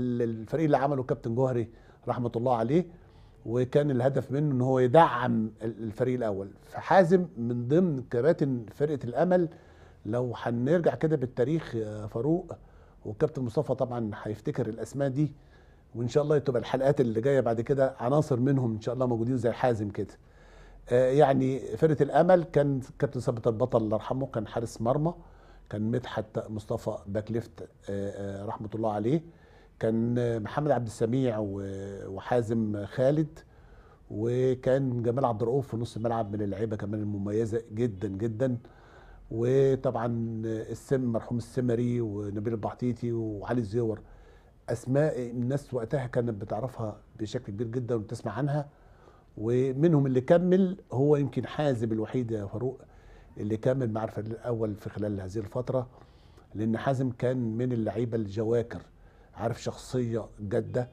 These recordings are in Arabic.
الفريق اللي عمله كابتن جوهري رحمه الله عليه وكان الهدف منه ان هو يدعم الفريق الاول فحازم من ضمن كباتن فرقه الامل لو هنرجع كده بالتاريخ يا فاروق والكابتن مصطفى طبعا هيفتكر الاسماء دي وان شاء الله تبقى الحلقات اللي جايه بعد كده عناصر منهم ان شاء الله موجودين زي حازم كده آه، يعني فرقه الامل كان كابتن ثابت البطل الله يرحمه كان حارس مرمى كان مدحت مصطفى باك ليفت آه، آه، رحمه الله عليه كان محمد عبد السميع وحازم خالد وكان جمال عبد الرؤوف في نص الملعب من اللعيبه كمان المميزه جدا جدا وطبعا السم مرحوم السمري ونبيل البحتيتي وعلي الزيور اسماء الناس وقتها كانت بتعرفها بشكل كبير جدا وبتسمع عنها ومنهم اللي كمل هو يمكن حازم الوحيد يا فاروق اللي كمل مع الفريق الاول في خلال هذه الفتره لان حازم كان من اللعيبه الجواكر عارف شخصيه جاده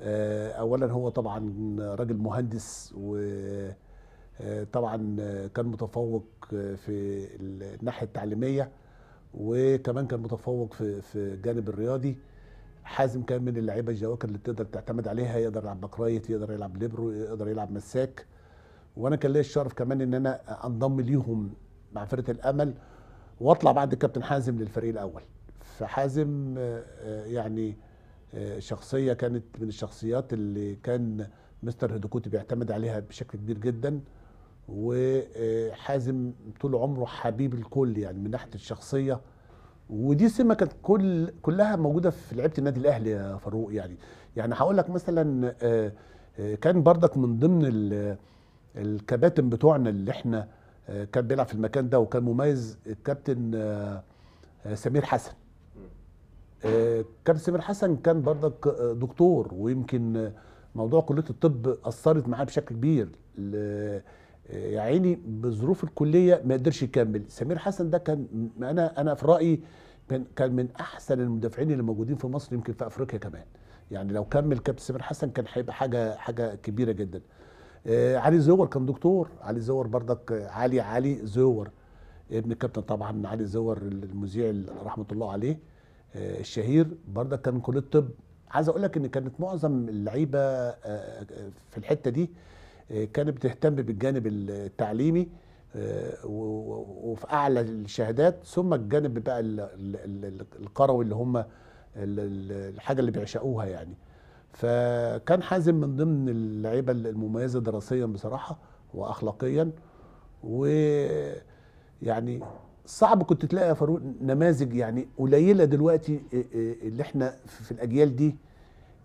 آه، اولا هو طبعا راجل مهندس وطبعا آه، كان متفوق في الناحيه التعليميه وكمان كان متفوق في في الجانب الرياضي حازم كان من اللعيبه الجواكر اللي تقدر تعتمد عليها يقدر يلعب بكرايت يقدر يلعب ليبرو يقدر يلعب مساك وانا كان ليا الشرف كمان ان انا انضم ليهم مع فرقه الامل واطلع بعد الكابتن حازم للفريق الاول فحازم آه، آه، يعني آه، شخصيه كانت من الشخصيات اللي كان مستر هدوكوتي بيعتمد عليها بشكل كبير جدا وحازم طول عمره حبيب الكل يعني من ناحيه الشخصيه ودي سمه كانت كل كلها موجوده في لعيبه النادي الاهلي يا فاروق يعني يعني هقول لك مثلا كان بردك من ضمن الكباتن بتوعنا اللي احنا كان بيلعب في المكان ده وكان مميز الكابتن سمير حسن كابتن سمير حسن كان برضك آه، دكتور ويمكن موضوع كليه الطب اثرت معاه بشكل كبير آه، يا عيني بظروف الكليه ما قدرش يكمل سمير حسن ده كان انا انا في رايي كان كان من احسن المدافعين اللي موجودين في مصر يمكن في افريقيا كمان يعني لو كمل كابتن سمير حسن كان هيبقى حاجه حاجه كبيره جدا آه، علي زور كان دكتور علي زور بردك علي علي زور ابن الكابتن طبعا علي زور المذيع رحمه الله عليه آه، الشهير برضه كان كليه طب عايز اقول لك ان كانت معظم اللعيبه آه، في الحته دي آه، كانت بتهتم بالجانب التعليمي وفي اعلى الشهادات ثم الجانب بقى القروي اللي هم الحاجه اللي بيعشقوها يعني فكان حازم من ضمن اللعيبه المميزه دراسيا بصراحه واخلاقيا ويعني صعب كنت تلاقي يا فاروق نماذج يعني قليله دلوقتي آه، آه، اللي احنا في الاجيال دي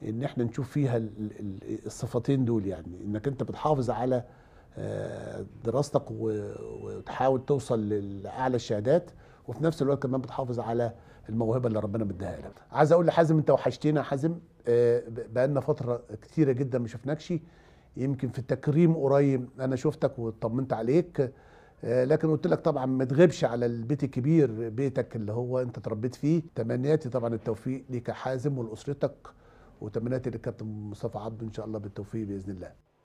ان احنا نشوف فيها الصفتين دول يعني انك انت بتحافظ على آه، دراستك وتحاول توصل لاعلى الشهادات وفي نفس الوقت كمان بتحافظ على الموهبه اللي ربنا مديها لك عايز اقول لحازم انت وحشتينا حازم بقى لنا فتره كثيره جدا ما شفناكش يمكن في التكريم قريب انا شفتك واطمنت عليك آه، لكن قلت لك طبعا ما تغيبش على البيت الكبير بيتك اللي هو انت تربيت فيه تمنياتي طبعا التوفيق ليك حازم ولاسرتك وتمنياتي للكابتن مصطفى عبده ان شاء الله بالتوفيق باذن الله